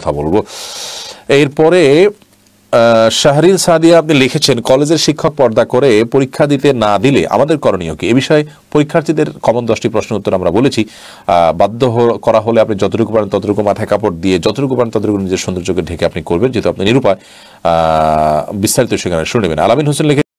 কথা বলবো এরপরে শাহরিন সাদিয়া আপনি লিখেছেন কলেজের শিক্ষক পর্দা করে পরীক্ষা দিতে না দিলে আমাদের করণীয় কি এ বিষয়ে পরীক্ষার্থীদের কমন দশটি প্রশ্ন উত্তর আমরা বলেছি বাধ্য করা হলে আপনি যতটুকু পারেন ততটুকু মাথায় কাপড় দিয়ে যতটুকু পারেন ততটুকু নিজের সৌন্দর্যকে ঢেকে আপনি করবেন যেহেতু আপনি নিরুপায় বিস্তারিত সেখানে শুনে নেবেন আলামিন হোসেন লিখে